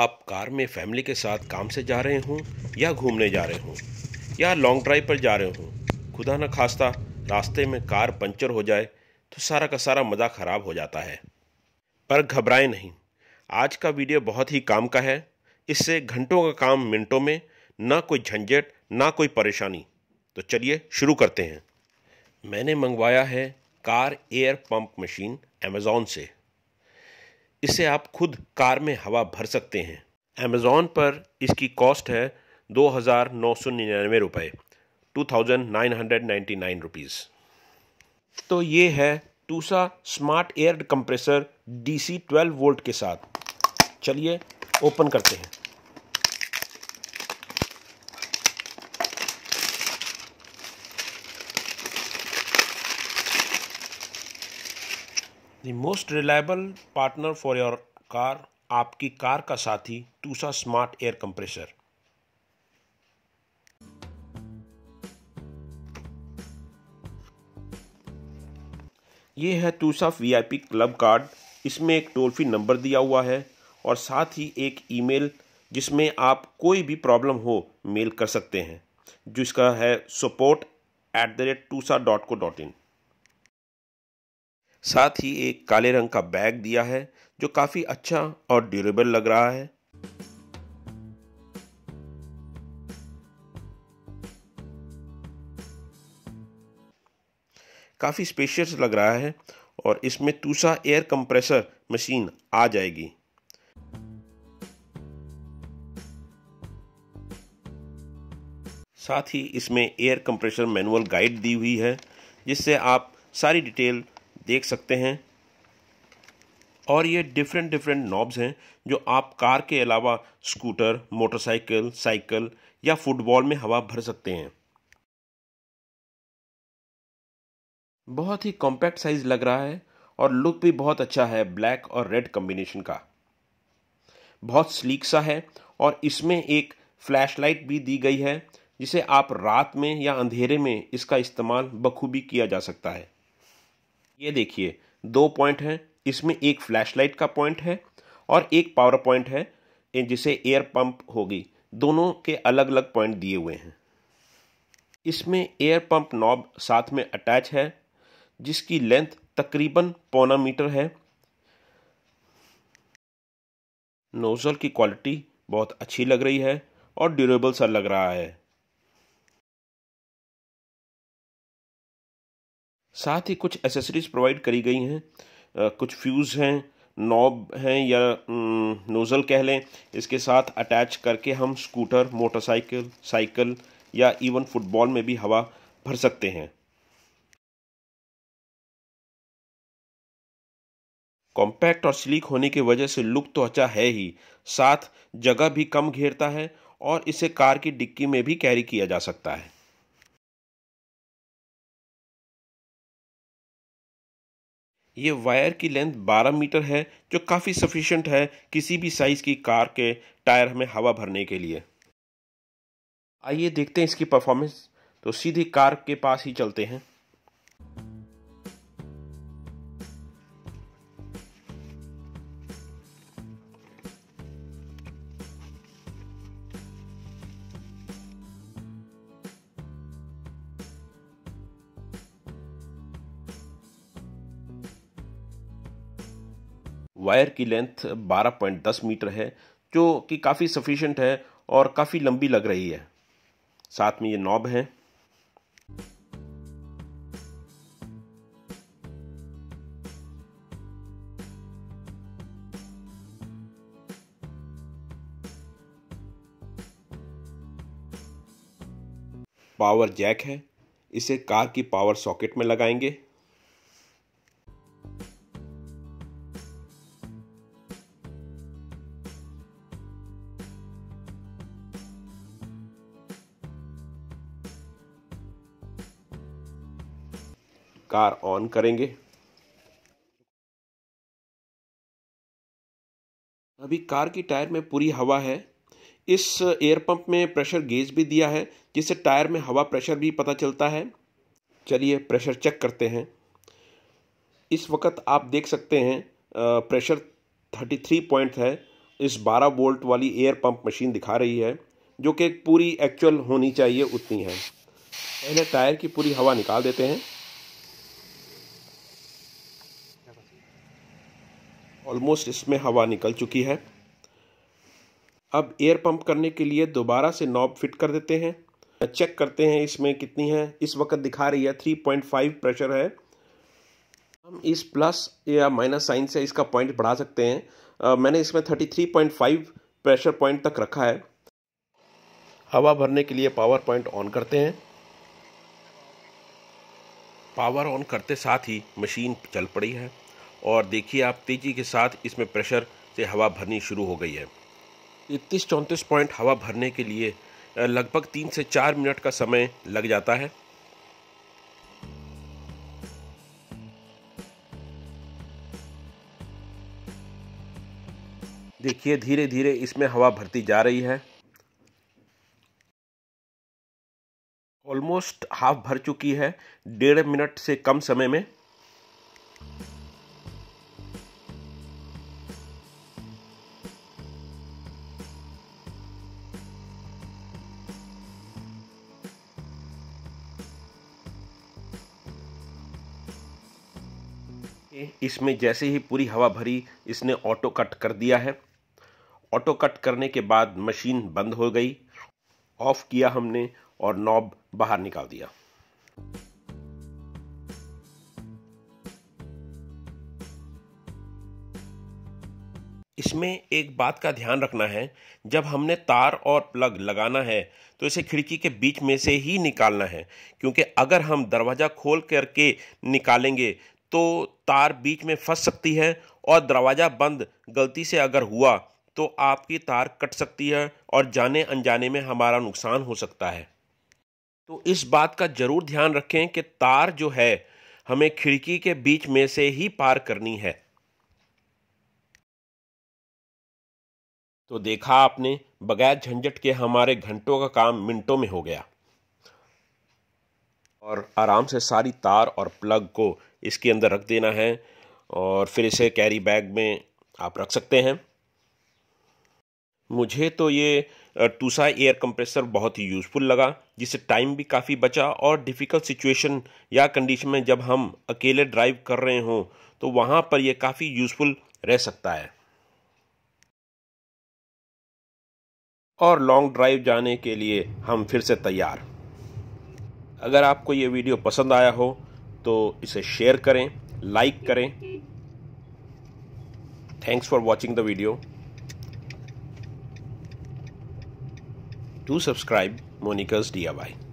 आप कार में फैमिली के साथ काम से जा रहे हों या घूमने जा रहे हों या लॉन्ग ड्राइव पर जा रहे हों खुदा न खास्ता रास्ते में कार पंचर हो जाए तो सारा का सारा मज़ा ख़राब हो जाता है पर घबराएं नहीं आज का वीडियो बहुत ही काम का है इससे घंटों का काम मिनटों में ना कोई झंझट ना कोई परेशानी तो चलिए शुरू करते हैं मैंने मंगवाया है car air pump machine Amazon से इससे आप खुद कार में हवा भर सकते हैं अमेज़ोन पर इसकी कॉस्ट है दो हज़ार नौ सौ निन्यानवे रुपये two thousand nine hundred ninety nine rupees तो ये है टूसा smart air compressor DC twelve volt के साथ चलिए ओपन करते हैं the most reliable partner for your car आपकी कार का साथी टूसा स्मार्ट एयर कंप्रेसर ये है टूसा वीआईपी क्लब कार्ड इसमें एक टोल फ्री नंबर दिया हुआ है और साथ ही एक ईमेल जिसमें आप कोई भी प्रॉब्लम हो मेल कर सकते हैं जिसका है support at the rate tusa dot co dot in साथ ही एक काले रंग का बैग दिया है जो काफ़ी अच्छा और ड्यूरेबल लग रहा है काफ़ी स्पेशियस लग रहा है और इसमें तूसा एयर कंप्रेसर मशीन आ जाएगी साथ ही इसमें एयर कंप्रेसर मैनुअल गाइड दी हुई है जिससे आप सारी डिटेल देख सकते हैं और ये डिफरेंट डिफरेंट नॉब्स हैं जो आप कार के अलावा स्कूटर मोटरसाइकिल साइकिल या फुटबॉल में हवा भर सकते हैं बहुत ही कॉम्पैक्ट साइज लग रहा है और लुक भी बहुत अच्छा है ब्लैक और रेड कॉम्बिनेशन का बहुत स्लीक सा है और इसमें एक फ्लैशलाइट भी दी गई है जिसे आप रात में या अंधेरे में इसका इस्तेमाल बखूबी किया जा सकता है ये देखिए दो पॉइंट हैं इसमें एक फ्लैशलाइट का पॉइंट है और एक पावर पॉइंट है जिसे एयर पंप होगी दोनों के अलग अलग पॉइंट दिए हुए हैं इसमें एयर पंप नॉब साथ में अटैच है जिसकी लेंथ तकरीबन पौना मीटर है नोज़ल की क्वालिटी बहुत अच्छी लग रही है और ड्यूरेबल सा लग रहा है साथ ही कुछ एसेसरीज प्रोवाइड करी गई हैं कुछ फ्यूज़ हैं नॉब हैं या नोज़ल कह लें इसके साथ अटैच करके हम स्कूटर मोटरसाइकिल साइकिल या इवन फुटबॉल में भी हवा भर सकते हैं कॉम्पैक्ट और स्लीक होने की वजह से लुक तो अच्छा है ही साथ जगह भी कम घेरता है और इसे कार की डिक्की में भी कैरी किया जा सकता है ये वायर की लेंथ 12 मीटर है जो काफ़ी सफिशेंट है किसी भी साइज़ की कार के टायर में हवा भरने के लिए आइए देखते हैं इसकी परफॉर्मेंस तो सीधी कार के पास ही चलते हैं वायर की लेंथ 12.10 मीटर है जो कि काफ़ी सफिशेंट है और काफ़ी लंबी लग रही है साथ में ये नॉब है पावर जैक है इसे कार की पावर सॉकेट में लगाएंगे कार ऑन करेंगे अभी कार की टायर में पूरी हवा है इस एयर पंप में प्रेशर गेज भी दिया है जिससे टायर में हवा प्रेशर भी पता चलता है चलिए प्रेशर चेक करते हैं इस वक्त आप देख सकते हैं प्रेशर थर्टी थ्री पॉइंट है इस बारह वोल्ट वाली एयर पंप मशीन दिखा रही है जो कि पूरी एक्चुअल होनी चाहिए उतनी है पहले टायर की पूरी हवा निकाल देते हैं ऑलमोस्ट इसमें हवा निकल चुकी है अब एयर पंप करने के लिए दोबारा से नॉब फिट कर देते हैं चेक करते हैं इसमें कितनी है इस वक्त दिखा रही है थ्री पॉइंट फाइव प्रेशर है हम इस प्लस या माइनस साइन से इसका पॉइंट बढ़ा सकते हैं आ, मैंने इसमें thirty three point five pressure point तक रखा है हवा भरने के लिए पावर पॉइंट ऑन करते हैं पावर ऑन करते साथ ही मशीन चल पड़ी है और देखिए आप तेज़ी के साथ इसमें प्रेशर से हवा भरनी शुरू हो गई है इकतीस चौंतीस पॉइंट हवा भरने के लिए लगभग तीन से चार मिनट का समय लग जाता है देखिए धीरे धीरे इसमें हवा भरती जा रही है ऑलमोस्ट हाफ भर चुकी है डेढ़ मिनट से कम समय में इसमें जैसे ही पूरी हवा भरी इसने ऑटो कट कर दिया है ऑटो कट करने के बाद मशीन बंद हो गई ऑफ किया हमने और नॉब बाहर निकाल दिया इसमें एक बात का ध्यान रखना है जब हमने तार और प्लग लगाना है तो इसे खिड़की के बीच में से ही निकालना है क्योंकि अगर हम दरवाज़ा खोल करके निकालेंगे तो तार बीच में फंस सकती है और दरवाज़ा बंद गलती से अगर हुआ तो आपकी तार कट सकती है और जाने अनजाने में हमारा नुकसान हो सकता है तो इस बात का ज़रूर ध्यान रखें कि तार जो है हमें खिड़की के बीच में से ही पार करनी है तो देखा आपने बगैर झंझट के हमारे घंटों का काम मिनटों में हो गया और आराम से सारी तार और प्लग को इसके अंदर रख देना है और फिर इसे कैरी बैग में आप रख सकते हैं मुझे तो ये टूसा एयर कंप्रेसर बहुत ही यूज़फुल लगा जिससे टाइम भी काफ़ी बचा और डिफ़िकल्ट सिचुएशन या कंडीशन में जब हम अकेले ड्राइव कर रहे हों तो वहाँ पर यह काफ़ी यूज़फुल रह सकता है और लॉन्ग ड्राइव जाने के लिए हम फिर से तैयार अगर आपको ये वीडियो पसंद आया हो तो इसे शेयर करें लाइक करें thanks for watching the video to subscribe मोनिकर्स डी